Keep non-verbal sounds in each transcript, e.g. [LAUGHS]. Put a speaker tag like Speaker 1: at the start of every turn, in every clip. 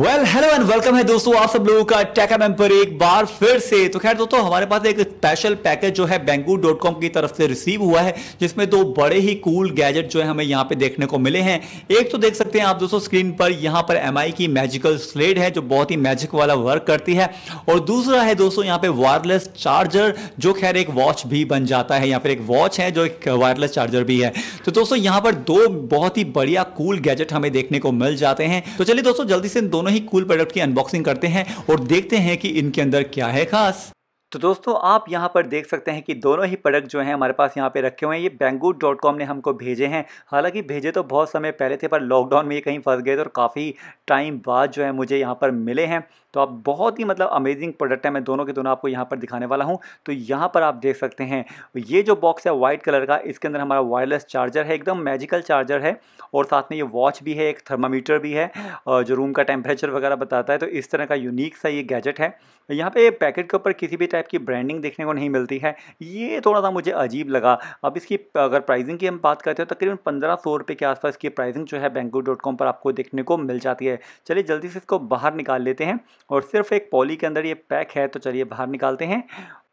Speaker 1: well hello and welcome है दोस्तों आप सब लोगों का टैकम पर एक बार फिर से तो खैर दोस्तों हमारे पास एक स्पेशल पैकेज जो है बैंकू डॉट कॉम की तरफ से रिसीव हुआ है जिसमें दो बड़े ही कूल गैजेट जो है हमें यहाँ पे देखने को मिले हैं एक तो देख सकते हैं आप दोस्तों स्क्रीन पर यहाँ पर एम की मैजिकल स्लेड है जो बहुत ही मैजिक वाला वर्क करती है और दूसरा है दोस्तों यहाँ पे वायरलेस चार्जर जो खैर एक वॉच भी बन जाता है यहाँ पर एक वॉच है जो एक वायरलेस चार्जर भी है तो दोस्तों यहाँ पर दो बहुत ही बढ़िया कूल गैजेट हमें देखने को मिल जाते हैं तो चलिए दोस्तों जल्दी से दोनों दोनों ही कूल प्रोडक्ट की अनबॉक्सिंग करते हैं और देखते हैं कि इनके अंदर क्या है खास तो दोस्तों आप यहाँ पर देख सकते हैं कि दोनों ही प्रोडक्ट जो हैं हमारे पास यहाँ पे रखे हुए हैं ये बैंगू डॉट कॉम ने हमको भेजे हैं हालांकि भेजे तो बहुत समय पहले थे पर लॉकडाउन में ये कहीं फंस गए थे और काफ़ी टाइम बाद जो है मुझे यहाँ पर मिले हैं तो आप बहुत ही मतलब अमेजिंग प्रोडक्ट है मैं दोनों के दोनों आपको यहाँ पर दिखाने वाला हूँ तो यहाँ पर आप देख सकते हैं ये जो बॉक्स है वाइट कलर का इसके अंदर हमारा वायरलेस चार्जर है एकदम मैजिकल चार्जर है और साथ में ये वॉच भी है एक थर्मामीटर भी है जो रूम का टेम्परेचर वगैरह बताता है तो इस तरह का यूनिक सा ये गैजेट है यहाँ पर पैकेट के ऊपर किसी भी टाइप टाइप की ब्रांडिंग देखने को नहीं मिलती है ये थोड़ा सा मुझे अजीब लगा अब इसकी अगर प्राइसिंग की हम बात करते हैं तो तकरीबन पंद्रह सौ रुपये के आसपास की प्राइसिंग जो है बैंको डॉट कॉम पर आपको देखने को मिल जाती है चलिए जल्दी से इसको बाहर निकाल लेते हैं और सिर्फ एक पॉली के अंदर ये पैक है तो चलिए बाहर निकालते हैं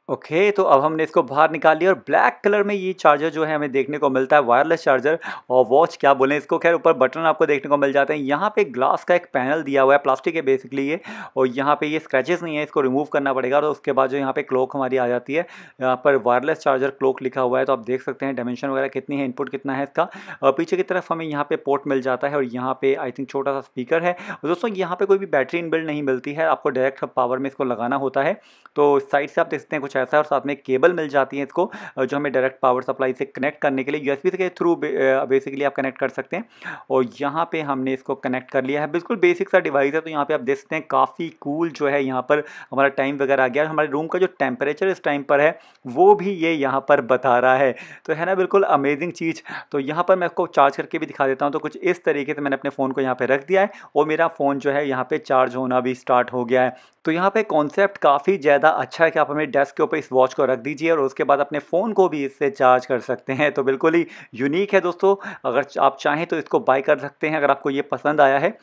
Speaker 1: ओके okay, तो अब हमने इसको बाहर निकाल लिया और ब्लैक कलर में ये चार्जर जो है हमें देखने को मिलता है वायरलेस चार्जर और वॉच क्या बोले इसको खैर ऊपर बटन आपको देखने को मिल जाते हैं यहाँ पे ग्लास का एक पैनल दिया हुआ है प्लास्टिक है बेसिकली ये और यहाँ पे ये स्क्रैचेस नहीं है इसको रिमूव करना पड़ेगा और उसके बाद जो यहाँ पे क्लोक हमारी आ जाती है यहाँ पर वायरलेस चार्जर क्लोक लिखा हुआ है तो आप देख सकते हैं डायमेंशन वगैरह कितनी है इनपुट कितना है इसका और पीछे की तरफ हमें यहाँ पे पोर्ट मिल जाता है और यहाँ पे आई थिंक छोटा सा स्पीकर है दोस्तों यहाँ पे कोई भी बैटरी इन नहीं मिलती है आपको डायरेक्ट पावर में इसको लगाना होता है तो साइड से आप देखते हैं कुछ ऐसा है और साथ में केबल मिल जाती है इसको जो हमें डायरेक्ट पावर सप्लाई से कनेक्ट करने के लिए यूएसबी के थ्रू बेसिकली आप कनेक्ट कर सकते हैं और यहाँ पे हमने इसको कनेक्ट कर लिया है बिल्कुल बेसिक सा डिवाइस है तो यहाँ पे आप देख सकते हैं काफ़ी कूल जो है यहाँ पर हमारा टाइम वगैरह आ गया हमारे रूम का जो टेम्परेचर इस टाइम पर है वो भी ये यहाँ पर बता रहा है तो है ना बिल्कुल अमेजिंग चीज़ तो यहाँ पर मैं इसको चार्ज करके भी दिखा देता हूँ तो कुछ इस तरीके से मैंने अपने फ़ोन को यहाँ पर रख दिया है और मेरा फ़ोन जो है यहाँ पर चार्ज होना भी स्टार्ट हो गया है तो यहाँ पे कॉन्सेप्ट काफ़ी ज़्यादा अच्छा है कि आप अपने डेस्क के ऊपर इस वॉच को रख दीजिए और उसके बाद अपने फ़ोन को भी इससे चार्ज कर सकते हैं तो बिल्कुल ही यूनिक है दोस्तों अगर आप चाहें तो इसको बाय कर सकते हैं अगर आपको ये पसंद आया है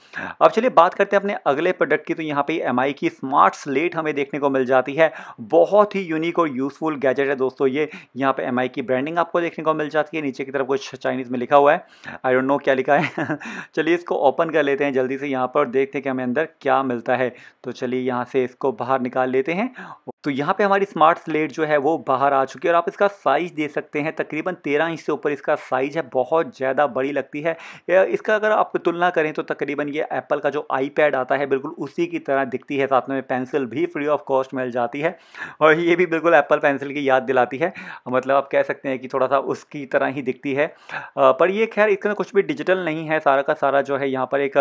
Speaker 1: अब चलिए बात करते हैं अपने अगले प्रोडक्ट की तो यहाँ पर एम की स्मार्ट स्लेट हमें देखने को मिल जाती है बहुत ही यूनिक और यूज़फुल गैजेट है दोस्तों ये यहाँ पर एम की ब्रांडिंग आपको देखने को मिल जाती है नीचे की तरफ कुछ चाइनीज़ में लिखा हुआ है आई डोंट नो क्या लिखा है [LAUGHS] चलिए इसको ओपन कर लेते हैं जल्दी से यहाँ पर देखते हैं कि हमें अंदर क्या मिलता है तो चलिए यहाँ से इसको बाहर निकाल लेते हैं तो यहाँ पे हमारी स्मार्ट स्लेट जो है वो बाहर आ चुकी है और आप इसका साइज़ दे सकते हैं तकरीबन तेरह इंच से ऊपर इसका साइज़ है बहुत ज़्यादा बड़ी लगती है इसका अगर आप तुलना करें तो तकरीबन ये एप्पल का जो आईपैड आता है बिल्कुल उसी की तरह दिखती है साथ में पेंसिल भी फ्री ऑफ कॉस्ट मिल जाती है और ये भी बिल्कुल एप्पल पेंसिल की याद दिलाती है मतलब आप कह सकते हैं कि थोड़ा सा उसकी तरह ही दिखती है पर यह खैर इसके कुछ भी डिजिटल नहीं है सारा का सारा जो है यहाँ पर एक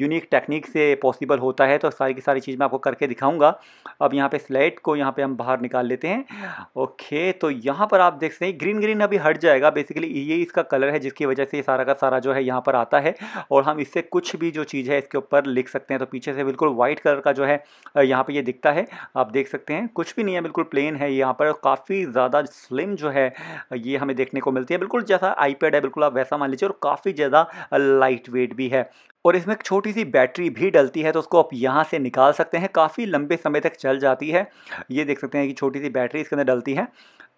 Speaker 1: यूनिक टेक्निक से पॉसिबल होता है तो सारी की सारी चीज़ मैं आपको करके दिखाऊंगा अब यहाँ पर स्लेट को यहाँ पे हम बाहर निकाल लेते हैं ओके तो यहाँ पर आप देख सकते हैं ग्रीन ग्रीन अभी हट जाएगा बेसिकली ये इसका कलर है जिसकी वजह से ये सारा का सारा जो है यहाँ पर आता है और हम इससे कुछ भी जो चीज़ है इसके ऊपर लिख सकते हैं तो पीछे से बिल्कुल वाइट कलर का जो है यहाँ पर ये दिखता है आप देख सकते हैं कुछ भी नहीं है बिल्कुल प्लेन है यहाँ पर काफ़ी ज़्यादा स्लिम जो है ये हमें देखने को मिलती है बिल्कुल जैसा आईपैड है बिल्कुल आप वैसा मान लीजिए और काफ़ी ज़्यादा लाइट वेट भी है और इसमें एक छोटी सी बैटरी भी डलती है तो उसको आप यहाँ से निकाल सकते हैं काफ़ी लंबे समय तक चल जाती है ये देख सकते हैं कि छोटी सी बैटरी इसके अंदर डलती है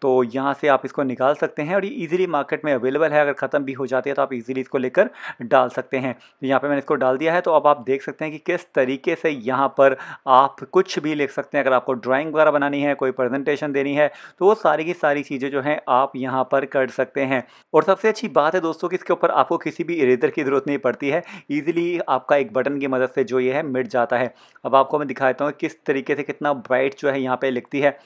Speaker 1: तो यहाँ से आप इसको निकाल सकते हैं और ये ईजिली मार्केट में अवेलेबल है अगर ख़त्म भी हो जाती है तो आप ईजिली इसको लेकर डाल सकते हैं तो यहाँ पर मैंने इसको डाल दिया है तो अब आप देख सकते हैं कि किस तरीके से यहाँ पर आप कुछ भी लिख सकते हैं अगर आपको ड्राइंग वगैरह बनानी है कोई प्रेजेंटेशन देनी है तो वो सारी की सारी चीज़ें जो हैं आप यहाँ पर कर सकते हैं और सबसे अच्छी बात है दोस्तों कि इसके ऊपर आपको किसी भी इरेजर की ज़रूरत नहीं पड़ती है ईजिली आपका एक बटन की मदद से जो ये है मिट जाता है अब आपको मैं दिखाता हूँ किस तरीके से कितना ब्राइट जो है यहाँ पर लिखती है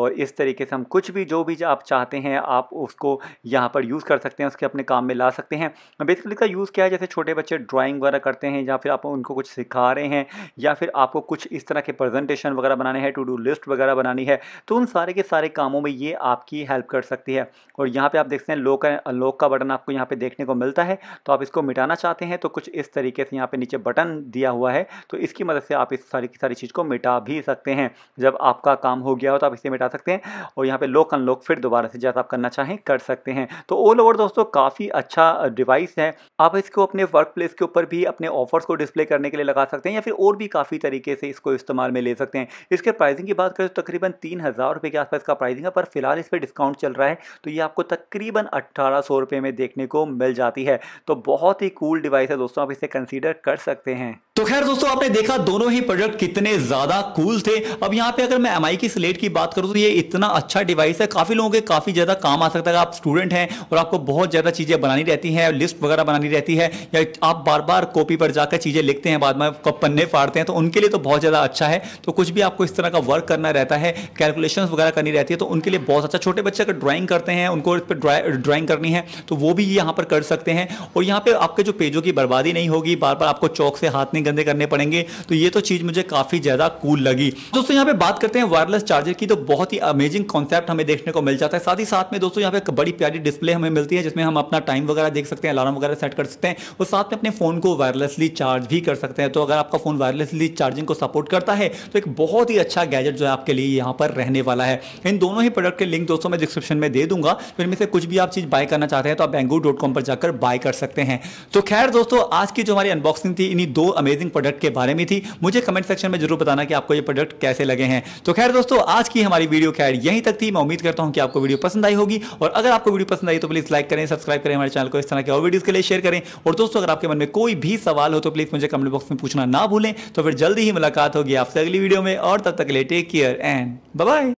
Speaker 1: और इस तरीके से हम कुछ भी जो जो भी आप चाहते हैं आप उसको यहाँ पर यूज़ कर सकते हैं उसके अपने काम में ला सकते हैं बेसिकली इसका यूज़ क्या है जैसे छोटे बच्चे ड्राइंग वगैरह करते हैं या फिर आप उनको कुछ सिखा रहे हैं या फिर आपको कुछ इस तरह के प्रेजेंटेशन वगैरह बनाने हैं टू डू लिस्ट वगैरह बनानी है तो उन सारे के सारे कामों में ये आपकी हेल्प कर सकती है और यहाँ पर आप देखते हैं लोक लोक का बटन आपको यहाँ पर देखने को मिलता है तो आप इसको मिटाना चाहते हैं तो कुछ इस तरीके से यहाँ पर नीचे बटन दिया हुआ है तो इसकी मदद से आप इस सारी की सारी चीज़ को मिटा भी सकते हैं जब आपका काम हो गया हो तो आप इसे मिटा सकते हैं और यहाँ पर लोक अनलोक लोग फिर दोबारा से जैसे आप करना चाहें कर सकते हैं तो ऑल ओवर दोस्तों काफ़ी अच्छा डिवाइस है आप इसको अपने वर्क प्लेस के ऊपर भी अपने ऑफर्स को डिस्प्ले करने के लिए लगा सकते हैं या फिर और भी काफ़ी तरीके से इसको इस्तेमाल में ले सकते हैं इसके प्राइसिंग की बात करें तो तकरीबन तीन हज़ार रुपये के आसपास का प्राइसिंग है पर फिलहाल इस पर डिस्काउंट चल रहा है तो ये आपको तकरीबन अट्ठारह सौ में देखने को मिल जाती है तो बहुत ही कूल डिवाइस है दोस्तों आप इसे कंसिडर कर सकते हैं तो खैर दोस्तों आपने देखा दोनों ही प्रोडक्ट कितने ज्यादा कूल थे अब यहाँ पे अगर मैं एम की स्लेट की बात करूँ तो ये इतना अच्छा डिवाइस है काफी लोगों के काफी ज्यादा काम आ सकता है आप स्टूडेंट हैं और आपको बहुत ज्यादा चीजें बनानी रहती हैं लिस्ट वगैरह बनानी रहती है या आप बार बार कॉपी पर जाकर चीजें लिखते हैं बाद में पन्ने फाड़ते हैं तो उनके लिए तो बहुत ज्यादा अच्छा है तो कुछ भी आपको इस तरह का वर्क करना रहता है कैलकुलेशन वगैरह करनी रहती है तो उनके लिए बहुत अच्छा छोटे बच्चे अगर ड्राइंग करते हैं उनको इस पर ड्राइंग करनी है तो वो भी यहाँ पर कर सकते हैं और यहाँ पे आपके जो पेजों की बर्बादी नहीं होगी बार बार आपको चौक से हाथ नहीं धंधे करने पड़ेंगे तो ये तो चीज़ मुझे काफ़ी ज़्यादा कूल लगी दोस्तों यहाँ पे बात करते हैं वायरलेस चार्जर की तो बहुत ही अमेजिंग कॉन्सेप्ट हमें देखने को मिल जाता है साथ ही साथ में दोस्तों यहाँ पे बड़ी प्यारी डिस्प्ले हमें मिलती है जिसमें हम अपना टाइम वगैरह देख सकते हैं अलार्म वगैरह सेट कर सकते हैं और साथ में अपने फ़ोन को वायरलेसली चार्ज भी कर सकते हैं तो अगर आपका फ़ोन वायरलेसली चार्जिंग को सपोर्ट करता है तो एक बहुत ही अच्छा गैजेट जो है आपके लिए यहाँ पर रहने वाला है इन दोनों ही प्रोडक्ट के लिंक दोस्तों मैं डिस्क्रिप्शन में दे दूंगा फिर तो इनमें से कुछ भी आप चीज़ बाय करना चाहते हैं तो आप बैंगू पर जाकर बाय कर सकते हैं तो खैर दोस्तों आज की जो हमारी अनबॉक्सिंग थी इन्हीं दो अमेजिंग अमेजिंग प्रोडक्ट के बारे में थी मुझे कमेंट सेक्शन में जरूर बताना कि आपको ये प्रोडक्ट कैसे लगे हैं तो खैर दोस्तों आज की हमारी वीडियो खैर यहीं तक थी मैं उम्मीद करता हूं कि आपको वीडियो पसंद आई होगी और अगर आपको वीडियो पसंद आई तो प्लीज लाइक करें सब्सक्राइब करें हमारे चैनल को इस तरह के और वीडियोज के लिए शेयर करें और दोस्तों अगर आपके मन में कोई भी सवाल हो तो प्लीज मुझे कमेंट बॉक्स में पूछना ना भूलें तो फिर जल्दी ही मुलाकात होगी आपसे अगली वीडियो में और तब तक ले टेक केयर एंड बाय